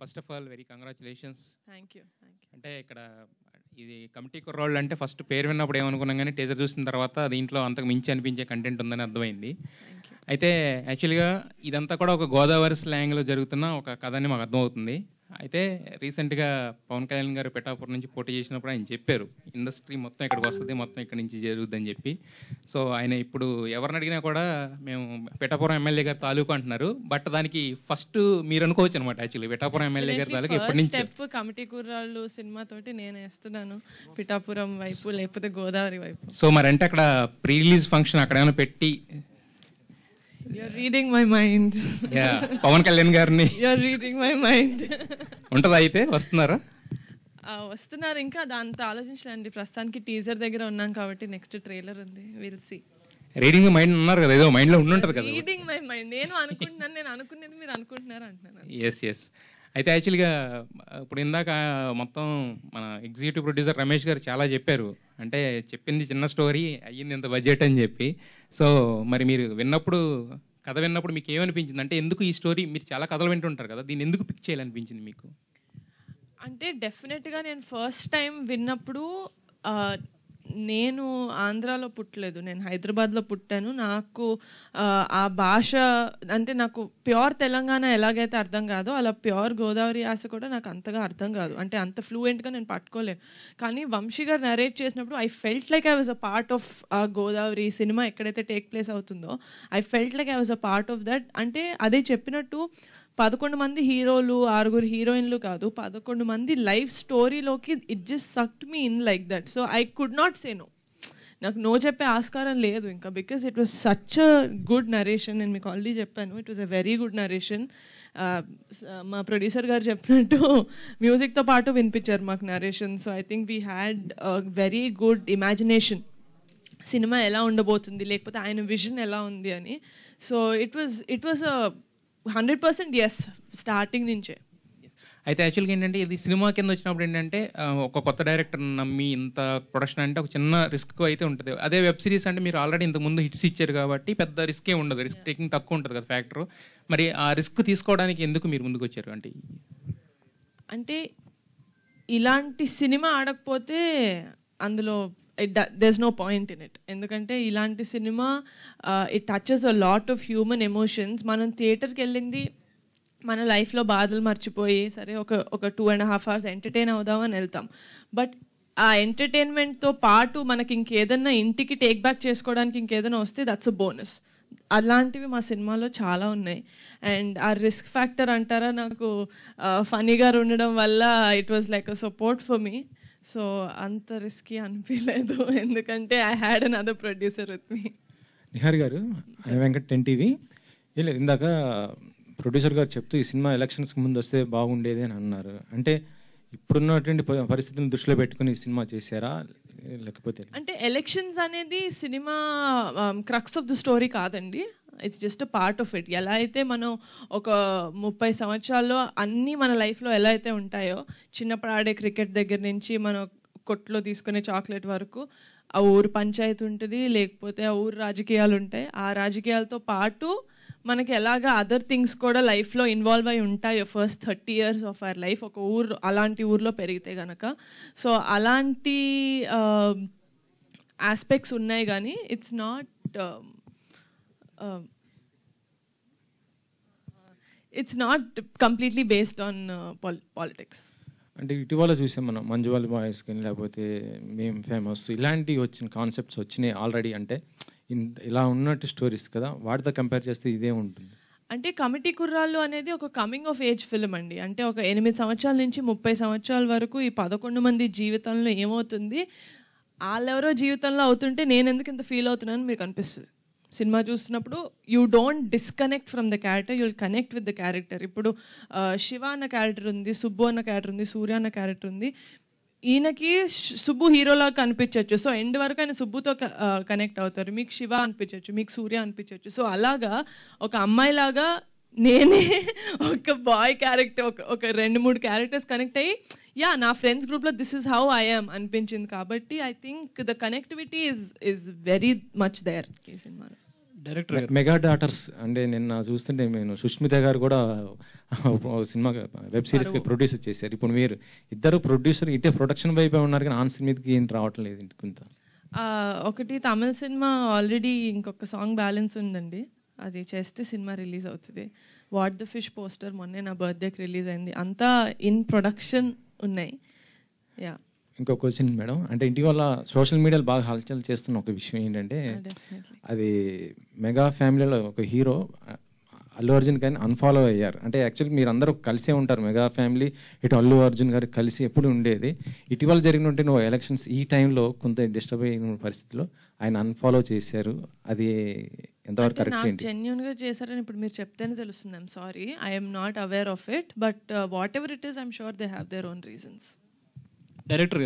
first of all very congratulations thank you అంటే ఇక్కడ ఇది కమిటీ కుర్రాళ్ళు అంటే ఫస్ట్ పేరు విన్నప్పుడు ఏమనుకున్నాం కానీ టీజర్ చూసిన తర్వాత దీంట్లో అంతకు మించి అనిపించే కంటెంట్ ఉందని అర్థమైంది అయితే యాక్చువల్గా ఇదంతా కూడా ఒక గోదావరి స్లాంగ్లో జరుగుతున్న ఒక కథ అని మాకు అర్థమవుతుంది అయితే రీసెంట్గా పవన్ కళ్యాణ్ గారు పిఠాపురం నుంచి పోటీ చేసినప్పుడు ఆయన చెప్పారు ఇండస్ట్రీ మొత్తం ఇక్కడికి వస్తుంది మొత్తం ఇక్కడి నుంచి జరుగుద్దని చెప్పి సో ఆయన ఇప్పుడు ఎవరిని అడిగినా కూడా మేము పిఠాపురం ఎమ్మెల్యే గారు తాలూకు అంటున్నారు బట్ దానికి ఫస్ట్ మీరు అనుకోవచ్చు అనమాట యాక్చువల్లీ పిఠాపురం ఎమ్మెల్యే గారి తాలూకు ఎప్పటి నుంచి కమిటీ కూరళ్ళు సినిమా తోటి నేను వేస్తున్నాను పిఠాపురం వైపు లేకపోతే గోదావరి వైపు సో మరి అంటే అక్కడ ప్రీ రిలీజ్ ఫంక్షన్ అక్కడ ఏమైనా పెట్టి you're reading my mind yeah Pavan Kalyan గారిని యూఆర్ రీడింగ్ మై మైండ్ ఉంటుందా అయితే వస్తున్నారా వస్తున్నారు ఇంకా దాంతో ఆలోచించలేండి ప్రస్తుతానికి టీజర్ దగ్గర ఉన్నాం కాబట్టి నెక్స్ట్ ట్రైలర్ ఉంది విల్ సీ రీడింగ్ మైండ్ ఉన్నారు కదా ఏదో మైండ్ లో ఉండుంటది కదా రీడింగ్ మై మైండ్ నేను అనుకుంటున్నాను నేను అనుకునేది మీరు అనుకుంటున్నారు అంటున్నాను ఎస్ ఎస్ అయితే యాక్చువల్గా ఇప్పుడు ఇందాక మొత్తం మన ఎగ్జిక్యూటివ్ ప్రొడ్యూసర్ రమేష్ గారు చాలా చెప్పారు అంటే చెప్పింది చిన్న స్టోరీ అయ్యింది ఇంత బడ్జెట్ అని చెప్పి సో మరి మీరు విన్నప్పుడు కథ విన్నప్పుడు మీకు ఏమనిపించింది అంటే ఎందుకు ఈ స్టోరీ మీరు చాలా కథలు వింటుంటారు కదా దీన్ని ఎందుకు పిక్ చేయాలనిపించింది మీకు అంటే డెఫినెట్గా నేను ఫస్ట్ టైం విన్నప్పుడు నేను ఆంధ్రాలో పుట్టలేదు నేను హైదరాబాద్లో పుట్టాను నాకు ఆ భాష అంటే నాకు ప్యూర్ తెలంగాణ ఎలాగైతే అర్థం కాదో అలా ప్యూర్ గోదావరి యాస కూడా నాకు అంతగా అర్థం కాదు అంటే అంత ఫ్లూయెంట్గా నేను పట్టుకోలేను కానీ వంశీ గారు నరేట్ చేసినప్పుడు I felt like I was a part of ఆ గోదావరి సినిమా ఎక్కడైతే టేక్ ప్లేస్ అవుతుందో I felt like I was a part of that అంటే అదే చెప్పినట్టు పదకొండు మంది హీరోలు ఆరుగురు హీరోయిన్లు కాదు పదకొండు మంది లైఫ్ స్టోరీలోకి it just sucked me in like that so I could not say no నాకు నో చెప్పే ఆస్కారం లేదు ఇంకా because it was such a good narration నేను మీకు ఆల్రెడీ చెప్పాను it was a very good narration మా ప్రొడ్యూసర్ గారు చెప్పినట్టు మ్యూజిక్తో పాటు వినిపించారు మాకు narration so I think we had very good imagination cinema ఎలా ఉండబోతుంది లేకపోతే ఆయన విజన్ ఎలా ఉంది అని so it was it was a hundred percent yes starting నుంచే అయితే యాక్చువల్గా ఏంటంటే ఇది సినిమా కింద వచ్చినప్పుడు ఏంటంటే ఒక కొత్త డైరెక్టర్ నమ్మి ఇంత ప్రొడక్షన్ అంటే ఒక చిన్న రిస్క్ అయితే ఉంటుంది అదే వెబ్ సిరీస్ అంటే మీరు ఆల్రెడీ ఇంత ముందు హిట్స్ ఇచ్చారు కాబట్టి పెద్ద రిస్కే ఉండదు రిస్క్ టేకింగ్ తక్కువ ఉంటుంది కదా ఫ్యాక్టర్ మరి ఆ రిస్క్ తీసుకోవడానికి ఎందుకు మీరు ముందుకు వచ్చారు అంటే అంటే ఇలాంటి సినిమా ఆడకపోతే అందులో it does no point in it ఎందుకంటే ఇలాంటి cinema it touches a lot of human emotions మనం థియేటర్కి వెళ్ళింది మన లైఫ్లో బాధలు మర్చిపోయి సరే ఒక ఒక two and half hours entertain అవుదామని వెళ్తాం బట్ ఆ ఎంటర్టైన్మెంట్తో పాటు మనకి ఇంకేదన్నా ఇంటికి టేక్ బ్యాక్ చేసుకోవడానికి ఇంకేదైనా వస్తే దట్స్ అ బోనస్ అలాంటివి మా సినిమాలో చాలా ఉన్నాయి అండ్ ఆ రిస్క్ ఫ్యాక్టర్ అంటారా నాకు ఫనీగా ఉండడం వల్ల it was like a support for me so అంత రిస్కీ అనిపించలేదు ఎందుకంటే I had another producer with me Nihar garu Venkat NTV లేదు ఇందాక ప్రొడ్యూసర్ గారు చెప్తూ ఈ సినిమా ఎలక్షన్స్కి ముందు వస్తే బాగుండేది అని అన్నారు అంటే ఇప్పుడున్నటువంటి పరిస్థితులను దృష్టిలో పెట్టుకుని ఈ సినిమా చేశారా లేకపోతే అంటే ఎలక్షన్స్ అనేది cinema crux of the story కాదండి it's just a part of it ఎలా అయితే మనం ఒక ముప్పై సంవత్సరాల్లో అన్నీ మన లైఫ్లో ఎలా అయితే ఉంటాయో చిన్నప్పుడు ఆడే క్రికెట్ దగ్గర నుంచి మనం కొట్లో తీసుకునే చాక్లెట్ వరకు ఆ ఊరు పంచాయతీ ఉంటుంది లేకపోతే ఆ ఊరు రాజకీయాలు ఉంటాయి ఆ రాజకీయాలతో పాటు మనకి ఎలాగ అదర్ థింగ్స్ కూడా లైఫ్లో ఇన్వాల్వ్ అయి ఉంటాయో first thirty years of our life ఒక ఊరు అలాంటి ఊర్లో పెరిగితే కనుక సో అలాంటి ఆస్పెక్ట్స్ um, ఉన్నాయి కానీ it's not it's not completely based on politics అంటే ఇటీవల చూసాం మనం మంజువాలి బాయ్స్ కానీ లేకపోతే మేము ఫేమస్ ఇలాంటివి వచ్చిన కాన్సెప్ట్స్ వచ్చినాయి ఆల్రెడీ అంటే ఇలా ఉన్నట్టు స్టోరీస్ కదా వాటితో కంపేర్ చేస్తే ఇదే ఉంటుంది అంటే కమిటీ కుర్రాళ్ళు అనేది ఒక కమింగ్ ఆఫ్ ఏజ్ ఫిల్మ్ అండి అంటే ఒక ఎనిమిది సంవత్సరాల నుంచి ముప్పై సంవత్సరాల వరకు ఈ పదకొండు మంది జీవితంలో ఏమవుతుంది వాళ్ళెవరో జీవితంలో అవుతుంటే నేను ఎందుకు ఇంత ఫీల్ అవుతున్నాను మీకు అనిపిస్తుంది సినిమా చూస్తున్నప్పుడు you don't disconnect from the character you'll connect with the character ఇప్పుడు శివ అన్న క్యారెక్టర్ ఉంది సుబ్బు అన్న క్యారెక్టర్ ఉంది సూర్య అన్న క్యారెక్టర్ ఉంది ఈయనకి సుబ్బు హీరోలా కనిపించవచ్చు సో ఎండ్ వరకు ఆయన సుబ్బుతో కనెక్ట్ అవుతారు మీకు శివ అనిపించవచ్చు మీకు సూర్య అనిపించవచ్చు సో అలాగా ఒక అమ్మాయిలాగా నేనే ఒక బాయ్ క్యారెక్టర్ ఒక ఒక రెండు మూడు క్యారెక్టర్స్ కనెక్ట్ అయ్యి యా నా ఫ్రెండ్స్ గ్రూప్లో దిస్ ఇస్ హౌ ఐఎమ్ అనిపించింది కాబట్టి I think the connectivity is is very much there ఈ సినిమాలో డైరెక్టర్ మెగా డాటర్స్ అంటే నిన్న చూస్తుంటే నేను సుష్మిత గారు కూడా సినిమా వెబ్ సిరీస్ ప్రొడ్యూసర్ చేశారు ఇప్పుడు మీరు ఇద్దరు ప్రొడ్యూసర్ ఇటే ప్రొడక్షన్ వైపే ఉన్నారు కానీ ఆన్సర్ మీదకి ఏం రావటం లేదు కొంత ఒకటి తమిళ సినిమా ఆల్రెడీ ఇంకొక సాంగ్ బ్యాలెన్స్ ఉందండి అది చేస్తే సినిమా రిలీజ్ అవుతుంది వాట్ ద ఫిష్ పోస్టర్ మొన్నే నా బర్త్డేకి రిలీజ్ అయింది అంతా ఇన్ ప్రొడక్షన్ ఉన్నాయి యా ఇంకో క్వశ్చన్ మేడం అంటే ఇంటి వల్ల సోషల్ మీడియాలో బాగా హల్చల్ చేస్తున్న ఒక విషయం ఏంటంటే అది మెగా ఫ్యామిలీలో ఒక హీరో అల్లు అర్జున్ కానీ అన్ఫాలో అయ్యారు అంటే యాక్చువల్లీ మీరు అందరూ కలిసే ఉంటారు మెగా ఫ్యామిలీ ఇటు అల్లు అర్జున్ గారు కలిసి ఎప్పుడు ఉండేది ఇటీవల జరిగినట్టు నువ్వు ఎలక్షన్స్ ఈ టైంలో కొంత డిస్టర్బ్ అయిన పరిస్థితిలో ఆయన అన్ఫాలో చేశారు అది ఎంతవరకు కరెక్ట్ జెన్యున్ గా చేశారని ఇప్పుడు మీరు చెప్తేనే తెలుస్తుంది I'm sorry I'm not aware of it but whatever it is I'm sure they have their own reasons director